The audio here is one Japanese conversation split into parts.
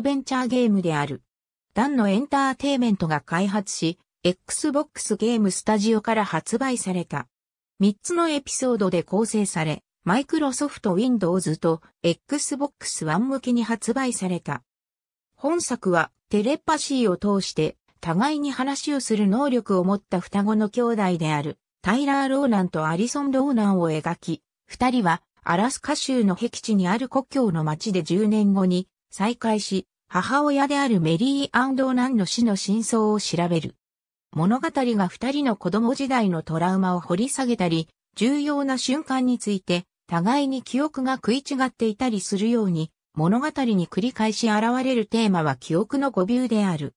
ベンチャーゲームである。ダンのエンターテイメントが開発し、Xbox ゲームスタジオから発売された。3つのエピソードで構成され、マイクロソフト Windows と Xbox One 向けに発売された。本作はテレパシーを通して互いに話をする能力を持った双子の兄弟であるタイラー・ローナンとアリソン・ローナンを描き、二人はアラスカ州の僻地にある故郷の町で10年後に再会し、母親であるメリー・アン・ドーナンの死の真相を調べる。物語が二人の子供時代のトラウマを掘り下げたり、重要な瞬間について、互いに記憶が食い違っていたりするように、物語に繰り返し現れるテーマは記憶の誤謬である。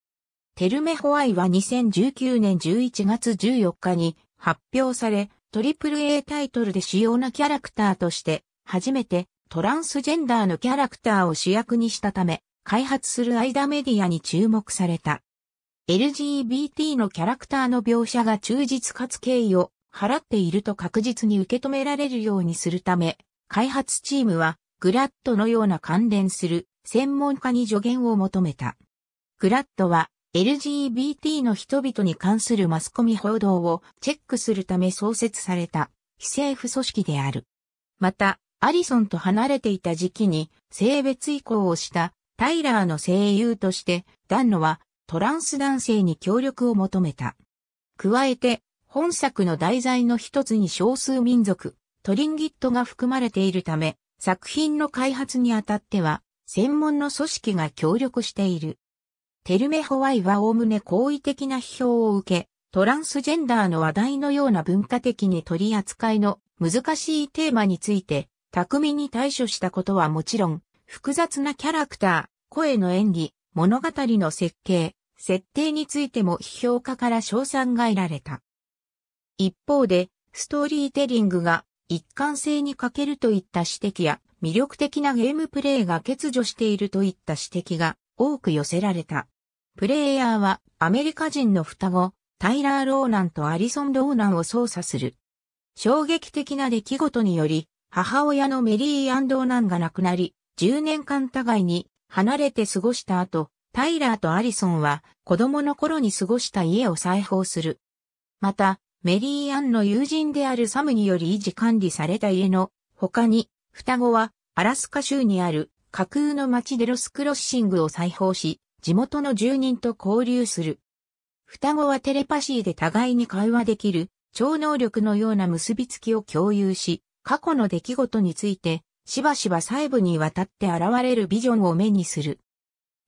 テルメホワイは2019年11月14日に発表され、トリプル a タイトルで主要なキャラクターとして、初めてトランスジェンダーのキャラクターを主役にしたため、開発する間メディアに注目された。LGBT のキャラクターの描写が忠実かつ敬意を払っていると確実に受け止められるようにするため、開発チームはグラッドのような関連する専門家に助言を求めた。グラッドは LGBT の人々に関するマスコミ報道をチェックするため創設された非政府組織である。また、アリソンと離れていた時期に性別移行をしたタイラーの声優として、ダンノはトランス男性に協力を求めた。加えて、本作の題材の一つに少数民族、トリンギットが含まれているため、作品の開発にあたっては、専門の組織が協力している。テルメホワイはおおむね好意的な批評を受け、トランスジェンダーの話題のような文化的に取り扱いの難しいテーマについて巧みに対処したことはもちろん、複雑なキャラクター、声の演技、物語の設計、設定についても批評家から賞賛が得られた。一方で、ストーリーテリングが一貫性に欠けるといった指摘や、魅力的なゲームプレイが欠如しているといった指摘が多く寄せられた。プレイヤーはアメリカ人の双子、タイラー・ローナンとアリソン・ローナンを操作する。衝撃的な出来事により、母親のメリー・アン・ドーナンが亡くなり、10年間互いに離れて過ごした後、タイラーとアリソンは子供の頃に過ごした家を再訪する。また、メリー・アンの友人であるサムにより維持管理された家の他に、双子はアラスカ州にある架空の町でロスクロッシングを再訪し、地元の住人と交流する。双子はテレパシーで互いに会話できる超能力のような結びつきを共有し、過去の出来事について、しばしば細部にわたって現れるビジョンを目にする。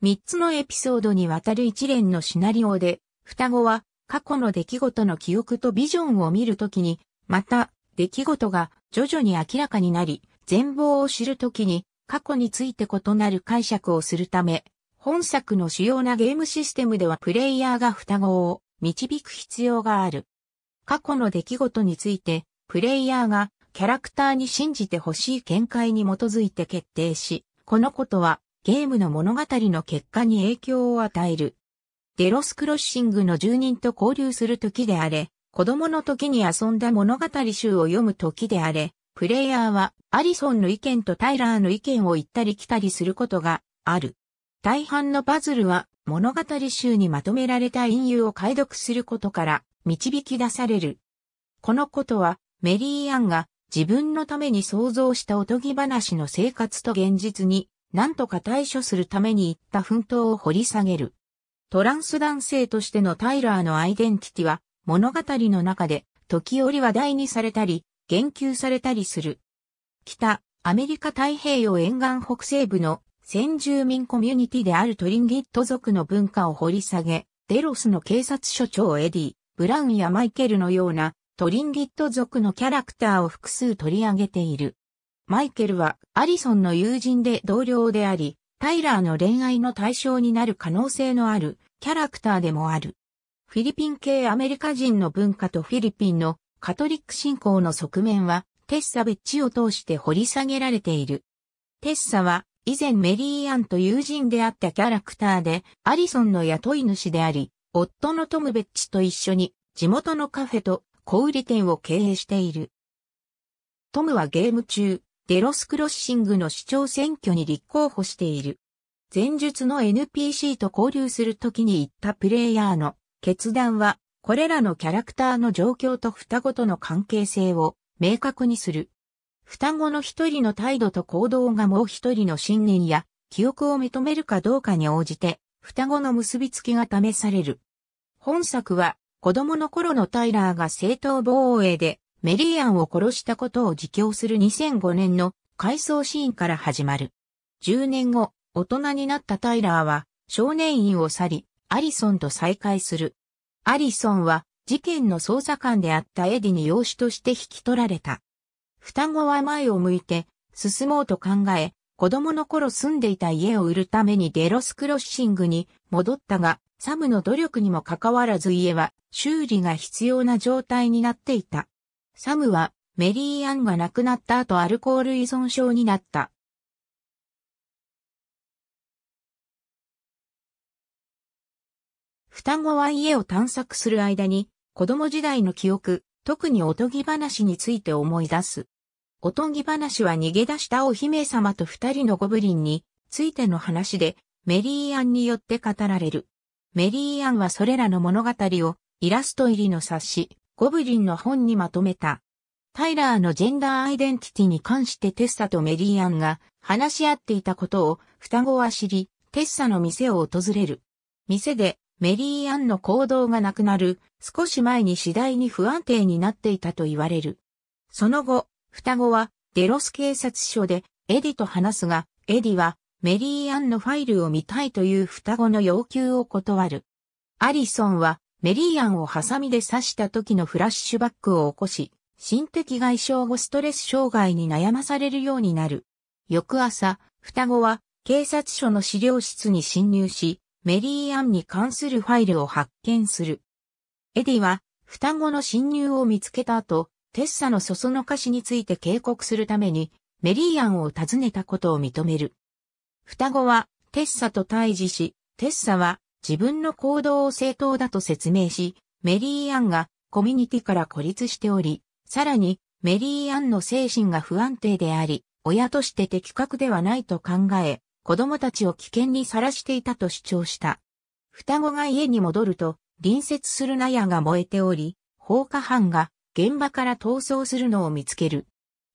三つのエピソードにわたる一連のシナリオで、双子は過去の出来事の記憶とビジョンを見るときに、また出来事が徐々に明らかになり、全貌を知るときに過去について異なる解釈をするため、本作の主要なゲームシステムではプレイヤーが双子を導く必要がある。過去の出来事について、プレイヤーがキャラクターに信じてほしい見解に基づいて決定し、このことはゲームの物語の結果に影響を与える。デロスクロッシングの住人と交流する時であれ、子供の時に遊んだ物語集を読む時であれ、プレイヤーはアリソンの意見とタイラーの意見を言ったり来たりすることがある。大半のパズルは物語集にまとめられた隠喩を解読することから導き出される。このことはメリーアンが自分のために想像したおとぎ話の生活と現実に、何とか対処するために行った奮闘を掘り下げる。トランス男性としてのタイラーのアイデンティティは、物語の中で、時折話題にされたり、言及されたりする。北、アメリカ太平洋沿岸北西部の先住民コミュニティであるトリンギット族の文化を掘り下げ、デロスの警察署長エディ、ブラウンやマイケルのようなトリンギット族のキャラクターを複数取り上げている。マイケルはアリソンの友人で同僚であり、タイラーの恋愛の対象になる可能性のあるキャラクターでもある。フィリピン系アメリカ人の文化とフィリピンのカトリック信仰の側面はテッサベッチを通して掘り下げられている。テッサは以前メリーアンと友人であったキャラクターでアリソンの雇い主であり、夫のトムベッチと一緒に地元のカフェと小売店を経営している。トムはゲーム中、デロスクロッシングの市長選挙に立候補している。前述の NPC と交流するときに言ったプレイヤーの決断は、これらのキャラクターの状況と双子との関係性を明確にする。双子の一人の態度と行動がもう一人の信念や記憶を認めるかどうかに応じて、双子の結びつきが試される。本作は子供の頃のタイラーが正当防衛でメリーアンを殺したことを自供する2005年の回想シーンから始まる。10年後、大人になったタイラーは少年院を去り、アリソンと再会する。アリソンは事件の捜査官であったエディに養子として引き取られた。双子は前を向いて進もうと考え、子供の頃住んでいた家を売るためにデロスクロッシングに戻ったが、サムの努力にもかかわらず家は修理が必要な状態になっていた。サムはメリーアンが亡くなった後アルコール依存症になった。双子は家を探索する間に子供時代の記憶、特におとぎ話について思い出す。おとぎ話は逃げ出したお姫様と二人のゴブリンについての話でメリーアンによって語られる。メリーアンはそれらの物語をイラスト入りの冊子、ゴブリンの本にまとめた。タイラーのジェンダーアイデンティティに関してテッサとメリーアンが話し合っていたことを双子は知り、テッサの店を訪れる。店でメリーアンの行動がなくなる少し前に次第に不安定になっていたと言われる。その後、双子はデロス警察署でエディと話すが、エディはメリーアンのファイルを見たいという双子の要求を断る。アリソンはメリーアンをハサミで刺した時のフラッシュバックを起こし、心的外傷後ストレス障害に悩まされるようになる。翌朝、双子は警察署の資料室に侵入し、メリーアンに関するファイルを発見する。エディは双子の侵入を見つけた後、テッサのそそのかしについて警告するために、メリーアンを訪ねたことを認める。双子はテッサと対峙し、テッサは自分の行動を正当だと説明し、メリーアンがコミュニティから孤立しており、さらにメリーアンの精神が不安定であり、親として的確ではないと考え、子供たちを危険にさらしていたと主張した。双子が家に戻ると、隣接する納屋が燃えており、放火犯が現場から逃走するのを見つける。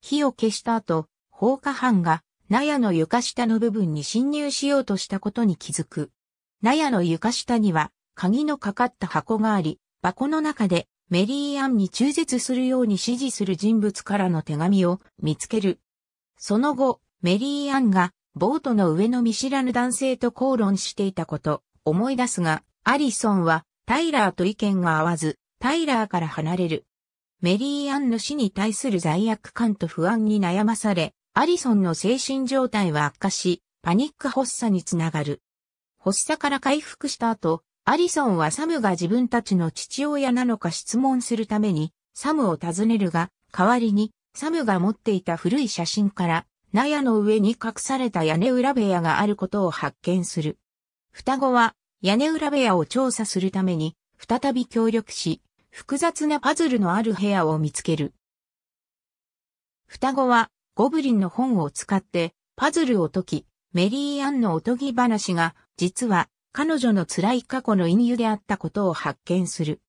火を消した後、放火犯が納屋の床下の部分に侵入しようとしたことに気づく。納屋の床下には、鍵のかかった箱があり、箱の中でメリーアンに中絶するように指示する人物からの手紙を見つける。その後、メリーアンがボートの上の見知らぬ男性と口論していたこと思い出すが、アリソンはタイラーと意見が合わず、タイラーから離れる。メリーアンの死に対する罪悪感と不安に悩まされ、アリソンの精神状態は悪化し、パニック発作につながる。発作から回復した後、アリソンはサムが自分たちの父親なのか質問するために、サムを訪ねるが、代わりに、サムが持っていた古い写真から、納屋の上に隠された屋根裏部屋があることを発見する。双子は、屋根裏部屋を調査するために、再び協力し、複雑なパズルのある部屋を見つける。双子は、ゴブリンの本を使って、パズルを解き、メリーアンのおとぎ話が実は彼女の辛い過去の隠喩であったことを発見する。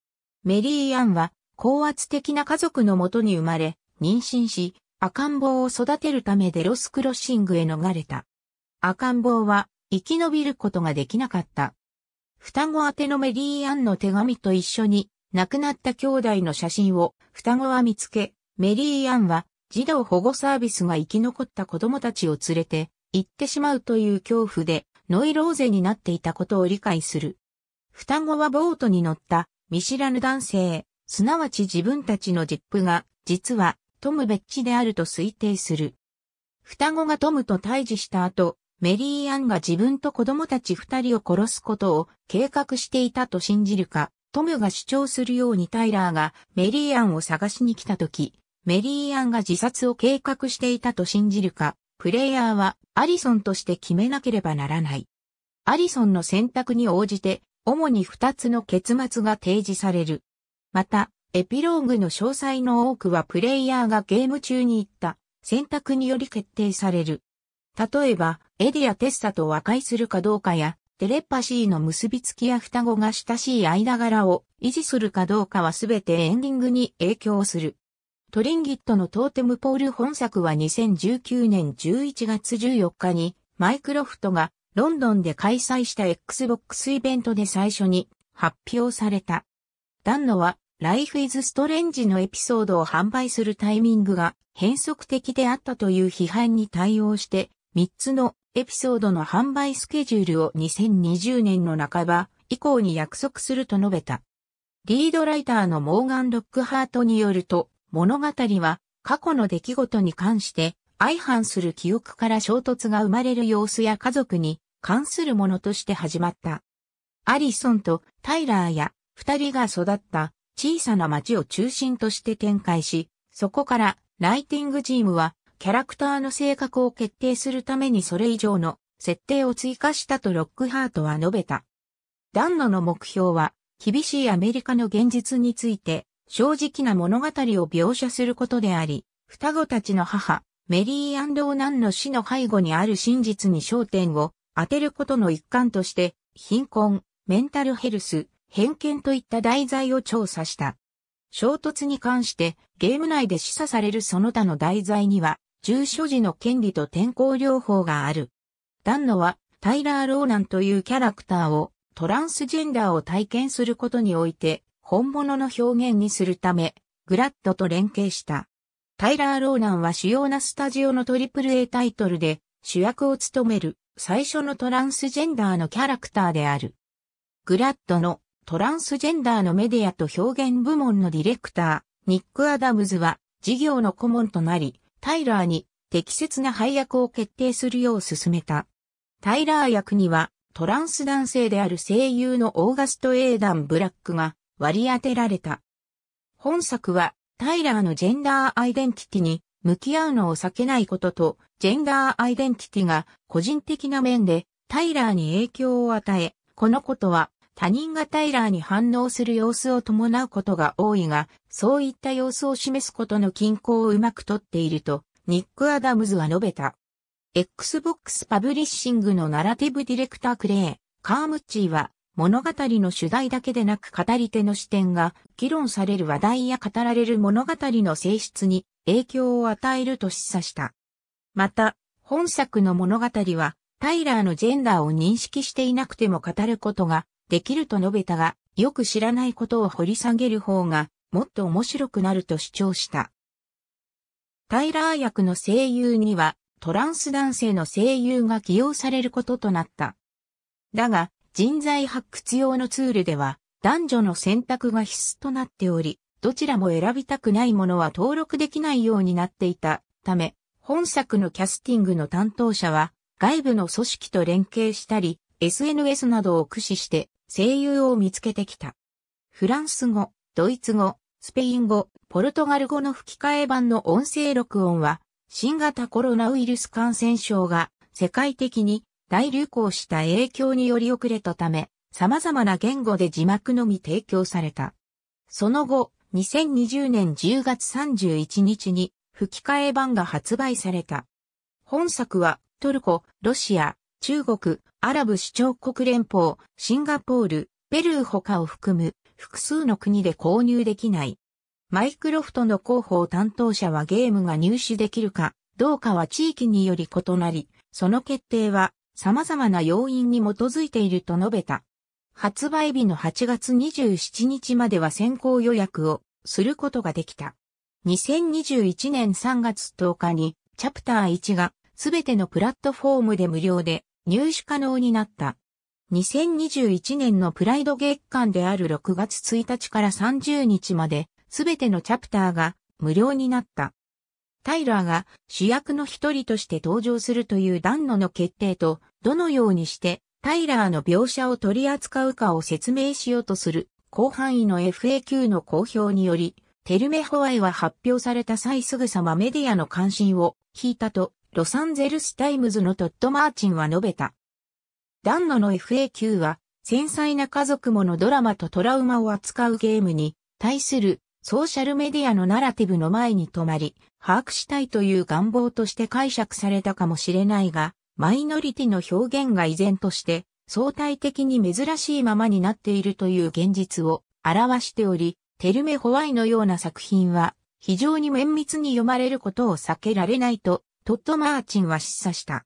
メリー・アンは高圧的な家族のもとに生まれ、妊娠し、赤ん坊を育てるためデロスクロッシングへ逃れた。赤ん坊は生き延びることができなかった。双子宛てのメリー・アンの手紙と一緒に亡くなった兄弟の写真を双子は見つけ、メリー・アンは児童保護サービスが生き残った子供たちを連れて行ってしまうという恐怖でノイローゼになっていたことを理解する。双子はボートに乗った見知らぬ男性、すなわち自分たちのジップが、実はトム・ベッチであると推定する。双子がトムと対峙した後、メリーアンが自分と子供たち二人を殺すことを計画していたと信じるか、トムが主張するようにタイラーがメリーアンを探しに来た時、メリーアンが自殺を計画していたと信じるか、プレイヤーはアリソンとして決めなければならない。アリソンの選択に応じて、主に2つの結末が提示される。また、エピローグの詳細の多くはプレイヤーがゲーム中に行った選択により決定される。例えば、エディやテッサと和解するかどうかや、テレパシーの結びつきや双子が親しい間柄を維持するかどうかはすべてエンディングに影響する。トリンギットのトーテムポール本作は2019年11月14日にマイクロフトがロンドンで開催した Xbox イベントで最初に発表された。ダンノは Life is Strange のエピソードを販売するタイミングが変則的であったという批判に対応して3つのエピソードの販売スケジュールを2020年の半ば以降に約束すると述べた。リードライターのモーガン・ロックハートによると、物語は過去の出来事に関して相反する記憶から衝突が生まれる様子や家族に関するものとして始まった。アリソンとタイラーや二人が育った小さな町を中心として展開し、そこからライティングチームはキャラクターの性格を決定するためにそれ以上の設定を追加したとロックハートは述べた。ダンノの目標は厳しいアメリカの現実について正直な物語を描写することであり、双子たちの母、メリーオナンの死の背後にある真実に焦点を当てることの一環として、貧困、メンタルヘルス、偏見といった題材を調査した。衝突に関してゲーム内で示唆されるその他の題材には、住所時の権利と転校療法がある。ダンノはタイラー・ローナンというキャラクターをトランスジェンダーを体験することにおいて本物の表現にするため、グラッドと連携した。タイラー・ローナンは主要なスタジオの AAA タイトルで主役を務める最初のトランスジェンダーのキャラクターである。グラッドのトランスジェンダーのメディアと表現部門のディレクター、ニック・アダムズは事業の顧問となり、タイラーに適切な配役を決定するよう進めた。タイラー役にはトランス男性である声優のオーガスト・エーダン・ブラックが割り当てられた。本作は、タイラーのジェンダーアイデンティティに向き合うのを避けないことと、ジェンダーアイデンティティが個人的な面でタイラーに影響を与え、このことは他人がタイラーに反応する様子を伴うことが多いが、そういった様子を示すことの均衡をうまくとっていると、ニック・アダムズは述べた。Xbox パブリッシングのナラティブディレクタークレイ、カームッチーは、物語の主題だけでなく語り手の視点が議論される話題や語られる物語の性質に影響を与えると示唆した。また、本作の物語はタイラーのジェンダーを認識していなくても語ることができると述べたが、よく知らないことを掘り下げる方がもっと面白くなると主張した。タイラー役の声優にはトランス男性の声優が起用されることとなった。だが、人材発掘用のツールでは、男女の選択が必須となっており、どちらも選びたくないものは登録できないようになっていたため、本作のキャスティングの担当者は、外部の組織と連携したり、SNS などを駆使して声優を見つけてきた。フランス語、ドイツ語、スペイン語、ポルトガル語の吹き替え版の音声録音は、新型コロナウイルス感染症が世界的に大流行した影響により遅れたため、様々な言語で字幕のみ提供された。その後、2020年10月31日に吹き替え版が発売された。本作はトルコ、ロシア、中国、アラブ首長国連邦、シンガポール、ペルー他を含む複数の国で購入できない。マイクロフトの広報担当者はゲームが入手できるかどうかは地域により異なり、その決定は様々な要因に基づいていると述べた。発売日の8月27日までは先行予約をすることができた。2021年3月10日にチャプター1がすべてのプラットフォームで無料で入手可能になった。2021年のプライド月間である6月1日から30日まですべてのチャプターが無料になった。タイラーが主役の一人として登場するというダンノの決定と、どのようにしてタイラーの描写を取り扱うかを説明しようとする広範囲の FAQ の公表により、テルメホワイは発表された際すぐさまメディアの関心を引いたと、ロサンゼルスタイムズのトッド・マーチンは述べた。ダンノの FAQ は、繊細な家族ものドラマとトラウマを扱うゲームに対するソーシャルメディアのナラティブの前に止まり、把握したいという願望として解釈されたかもしれないが、マイノリティの表現が依然として相対的に珍しいままになっているという現実を表しており、テルメ・ホワイのような作品は非常に綿密に読まれることを避けられないとトッド・マーチンは示唆した。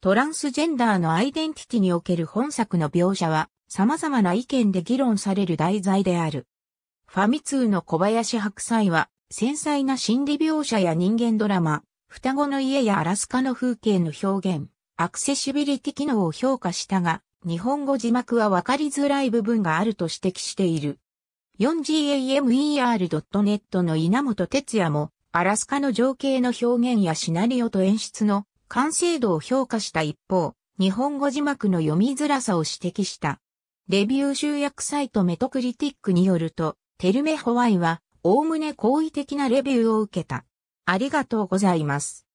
トランスジェンダーのアイデンティティにおける本作の描写は様々な意見で議論される題材である。ファミ通の小林白菜は繊細な心理描写や人間ドラマ、双子の家やアラスカの風景の表現、アクセシビリティ機能を評価したが、日本語字幕はわかりづらい部分があると指摘している。4gamer.net の稲本哲也も、アラスカの情景の表現やシナリオと演出の完成度を評価した一方、日本語字幕の読みづらさを指摘した。レビュー集約サイトメトクリティックによると、テルメホワイはおおむね好意的なレビューを受けた。ありがとうございます。